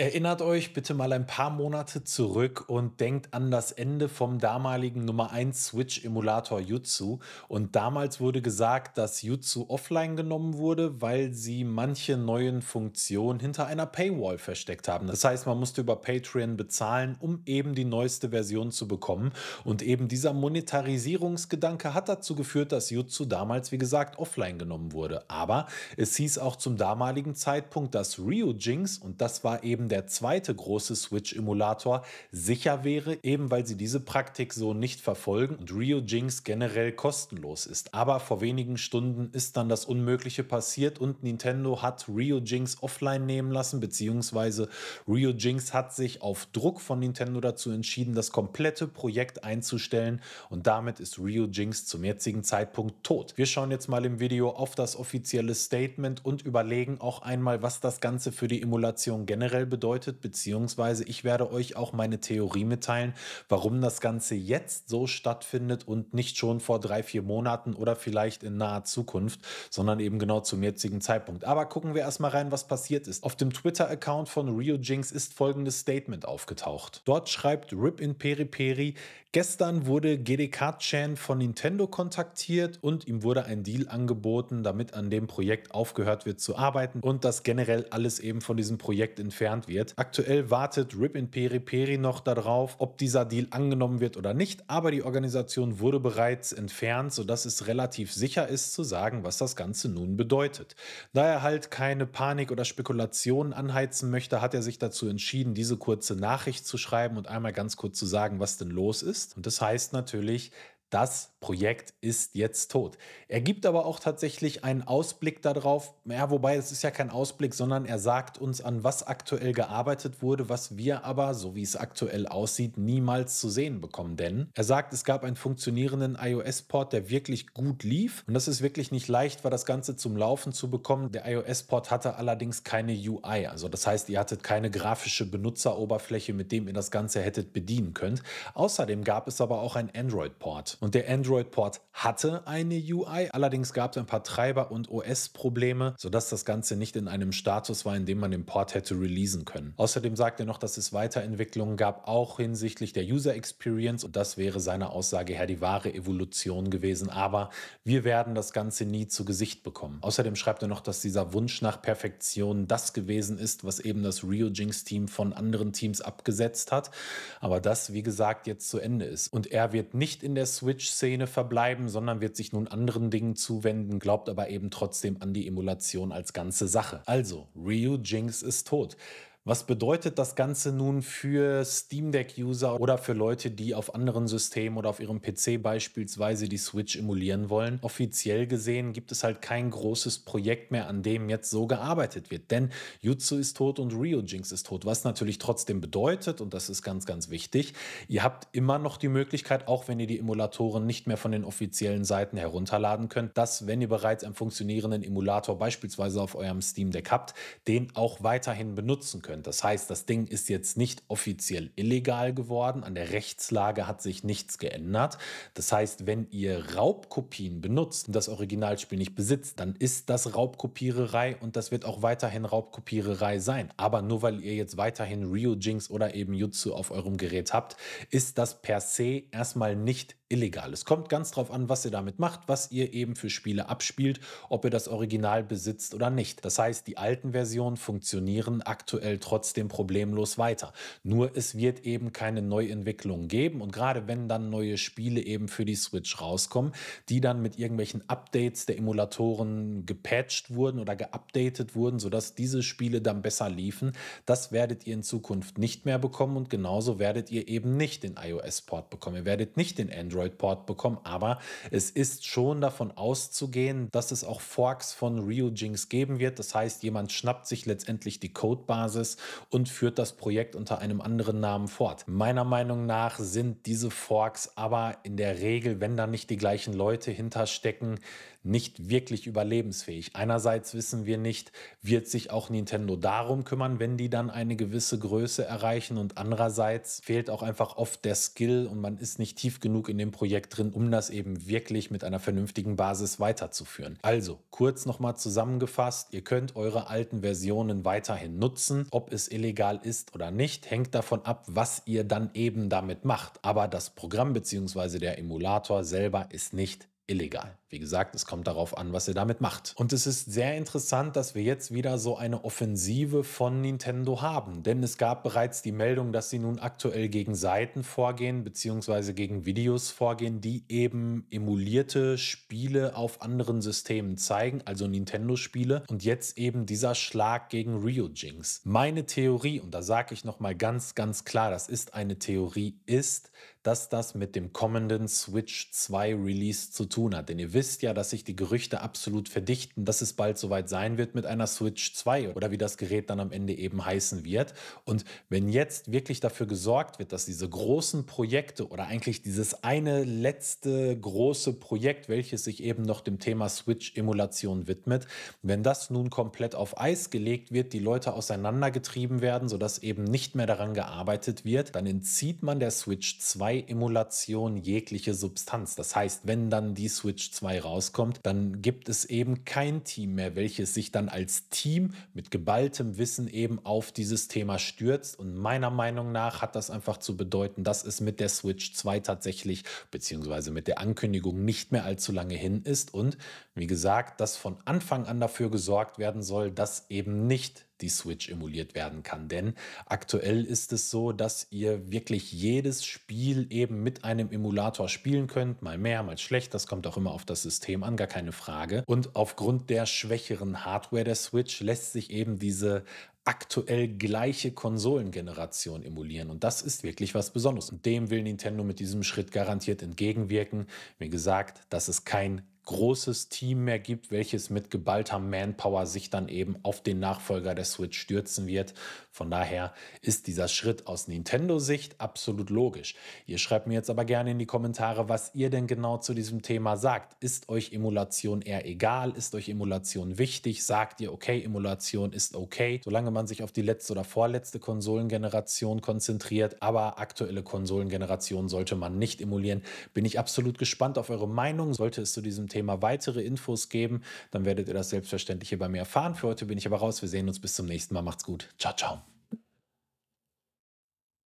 Erinnert euch bitte mal ein paar Monate zurück und denkt an das Ende vom damaligen Nummer 1 Switch-Emulator Jutsu. Und damals wurde gesagt, dass Jutsu offline genommen wurde, weil sie manche neuen Funktionen hinter einer Paywall versteckt haben. Das heißt, man musste über Patreon bezahlen, um eben die neueste Version zu bekommen. Und eben dieser Monetarisierungsgedanke hat dazu geführt, dass Jutsu damals, wie gesagt, offline genommen wurde. Aber es hieß auch zum damaligen Zeitpunkt, dass Ryujinx, und das war eben der zweite große Switch-Emulator sicher wäre, eben weil sie diese Praktik so nicht verfolgen und Rio Jinx generell kostenlos ist. Aber vor wenigen Stunden ist dann das Unmögliche passiert und Nintendo hat Rio Jinx offline nehmen lassen, beziehungsweise Rio Jinx hat sich auf Druck von Nintendo dazu entschieden, das komplette Projekt einzustellen und damit ist Rio Jinx zum jetzigen Zeitpunkt tot. Wir schauen jetzt mal im Video auf das offizielle Statement und überlegen auch einmal, was das Ganze für die Emulation generell bedeutet bedeutet, beziehungsweise ich werde euch auch meine Theorie mitteilen, warum das Ganze jetzt so stattfindet und nicht schon vor drei, vier Monaten oder vielleicht in naher Zukunft, sondern eben genau zum jetzigen Zeitpunkt. Aber gucken wir erstmal rein, was passiert ist. Auf dem Twitter-Account von Rio Jinx ist folgendes Statement aufgetaucht. Dort schreibt Rip in Peri Peri, gestern wurde GDK-Chan von Nintendo kontaktiert und ihm wurde ein Deal angeboten, damit an dem Projekt aufgehört wird zu arbeiten und dass generell alles eben von diesem Projekt entfernt geplant wird. Aktuell wartet Rip in Peri Peri noch darauf, ob dieser Deal angenommen wird oder nicht, aber die Organisation wurde bereits entfernt, sodass es relativ sicher ist zu sagen, was das Ganze nun bedeutet. Da er halt keine Panik oder Spekulationen anheizen möchte, hat er sich dazu entschieden, diese kurze Nachricht zu schreiben und einmal ganz kurz zu sagen, was denn los ist. Und das heißt natürlich, dass Projekt ist jetzt tot. Er gibt aber auch tatsächlich einen Ausblick darauf, ja, wobei es ist ja kein Ausblick, sondern er sagt uns, an was aktuell gearbeitet wurde, was wir aber, so wie es aktuell aussieht, niemals zu sehen bekommen. Denn er sagt, es gab einen funktionierenden iOS-Port, der wirklich gut lief. Und das ist wirklich nicht leicht, war das Ganze zum Laufen zu bekommen. Der iOS-Port hatte allerdings keine UI. Also das heißt, ihr hattet keine grafische Benutzeroberfläche, mit dem ihr das Ganze hättet bedienen können. Außerdem gab es aber auch einen Android-Port. Und der Android Android-Port hatte eine UI, allerdings gab es ein paar Treiber- und OS-Probleme, sodass das Ganze nicht in einem Status war, in dem man den Port hätte releasen können. Außerdem sagt er noch, dass es Weiterentwicklungen gab, auch hinsichtlich der User Experience und das wäre seiner Aussage her die wahre Evolution gewesen, aber wir werden das Ganze nie zu Gesicht bekommen. Außerdem schreibt er noch, dass dieser Wunsch nach Perfektion das gewesen ist, was eben das Reojinx-Team von anderen Teams abgesetzt hat, aber das, wie gesagt, jetzt zu Ende ist. Und er wird nicht in der Switch-Szene Szene verbleiben, sondern wird sich nun anderen Dingen zuwenden, glaubt aber eben trotzdem an die Emulation als ganze Sache. Also, Ryu Jinx ist tot. Was bedeutet das Ganze nun für Steam Deck-User oder für Leute, die auf anderen Systemen oder auf ihrem PC beispielsweise die Switch emulieren wollen? Offiziell gesehen gibt es halt kein großes Projekt mehr, an dem jetzt so gearbeitet wird. Denn Jutsu ist tot und Ryujinx ist tot. Was natürlich trotzdem bedeutet, und das ist ganz, ganz wichtig, ihr habt immer noch die Möglichkeit, auch wenn ihr die Emulatoren nicht mehr von den offiziellen Seiten herunterladen könnt, dass, wenn ihr bereits einen funktionierenden Emulator beispielsweise auf eurem Steam Deck habt, den auch weiterhin benutzen könnt. Prozent. Das heißt, das Ding ist jetzt nicht offiziell illegal geworden. An der Rechtslage hat sich nichts geändert. Das heißt, wenn ihr Raubkopien benutzt und das Originalspiel nicht besitzt, dann ist das Raubkopiererei und das wird auch weiterhin Raubkopiererei sein. Aber nur weil ihr jetzt weiterhin Ryo Jinx oder eben Jutsu auf eurem Gerät habt, ist das per se erstmal nicht illegal. Es kommt ganz drauf an, was ihr damit macht, was ihr eben für Spiele abspielt, ob ihr das Original besitzt oder nicht. Das heißt, die alten Versionen funktionieren aktuell trotzdem problemlos weiter. Nur es wird eben keine Neuentwicklung geben und gerade wenn dann neue Spiele eben für die Switch rauskommen, die dann mit irgendwelchen Updates der Emulatoren gepatcht wurden oder geupdatet wurden, sodass diese Spiele dann besser liefen, das werdet ihr in Zukunft nicht mehr bekommen und genauso werdet ihr eben nicht den iOS-Port bekommen. Ihr werdet nicht den Android Android-Port bekommen, aber es ist schon davon auszugehen, dass es auch Forks von Ryujinx geben wird. Das heißt, jemand schnappt sich letztendlich die Codebasis und führt das Projekt unter einem anderen Namen fort. Meiner Meinung nach sind diese Forks aber in der Regel, wenn da nicht die gleichen Leute hinterstecken, nicht wirklich überlebensfähig. Einerseits wissen wir nicht, wird sich auch Nintendo darum kümmern, wenn die dann eine gewisse Größe erreichen und andererseits fehlt auch einfach oft der Skill und man ist nicht tief genug in dem Projekt drin, um das eben wirklich mit einer vernünftigen Basis weiterzuführen. Also, kurz nochmal zusammengefasst, ihr könnt eure alten Versionen weiterhin nutzen, ob es illegal ist oder nicht, hängt davon ab, was ihr dann eben damit macht. Aber das Programm bzw. der Emulator selber ist nicht illegal. Wie gesagt, es kommt darauf an, was ihr damit macht. Und es ist sehr interessant, dass wir jetzt wieder so eine Offensive von Nintendo haben, denn es gab bereits die Meldung, dass sie nun aktuell gegen Seiten vorgehen, beziehungsweise gegen Videos vorgehen, die eben emulierte Spiele auf anderen Systemen zeigen, also Nintendo-Spiele. Und jetzt eben dieser Schlag gegen Ryujinx. Meine Theorie, und da sage ich nochmal ganz, ganz klar, das ist eine Theorie, ist, dass das mit dem kommenden Switch 2 Release zu tun hat. Denn ihr wisst, wisst ja, dass sich die Gerüchte absolut verdichten, dass es bald soweit sein wird mit einer Switch 2 oder wie das Gerät dann am Ende eben heißen wird. Und wenn jetzt wirklich dafür gesorgt wird, dass diese großen Projekte oder eigentlich dieses eine letzte große Projekt, welches sich eben noch dem Thema Switch-Emulation widmet, wenn das nun komplett auf Eis gelegt wird, die Leute auseinandergetrieben werden, sodass eben nicht mehr daran gearbeitet wird, dann entzieht man der Switch 2 Emulation jegliche Substanz. Das heißt, wenn dann die Switch 2 Mai rauskommt, dann gibt es eben kein Team mehr, welches sich dann als Team mit geballtem Wissen eben auf dieses Thema stürzt. Und meiner Meinung nach hat das einfach zu bedeuten, dass es mit der Switch 2 tatsächlich, beziehungsweise mit der Ankündigung nicht mehr allzu lange hin ist. Und wie gesagt, dass von Anfang an dafür gesorgt werden soll, dass eben nicht die Switch emuliert werden kann. Denn aktuell ist es so, dass ihr wirklich jedes Spiel eben mit einem Emulator spielen könnt. Mal mehr, mal schlecht. Das kommt auch immer auf das System an, gar keine Frage. Und aufgrund der schwächeren Hardware der Switch lässt sich eben diese aktuell gleiche Konsolengeneration emulieren. Und das ist wirklich was Besonderes. Und dem will Nintendo mit diesem Schritt garantiert entgegenwirken. Wie gesagt, dass es kein großes Team mehr gibt, welches mit geballter Manpower sich dann eben auf den Nachfolger der Switch stürzen wird. Von daher ist dieser Schritt aus Nintendo-Sicht absolut logisch. Ihr schreibt mir jetzt aber gerne in die Kommentare, was ihr denn genau zu diesem Thema sagt. Ist euch Emulation eher egal? Ist euch Emulation wichtig? Sagt ihr, okay, Emulation ist okay, solange man man sich auf die letzte oder vorletzte Konsolengeneration konzentriert, aber aktuelle Konsolengenerationen sollte man nicht emulieren. Bin ich absolut gespannt auf eure Meinung. Sollte es zu diesem Thema weitere Infos geben, dann werdet ihr das selbstverständlich hier bei mir erfahren. Für heute bin ich aber raus. Wir sehen uns bis zum nächsten Mal. Macht's gut. Ciao, ciao.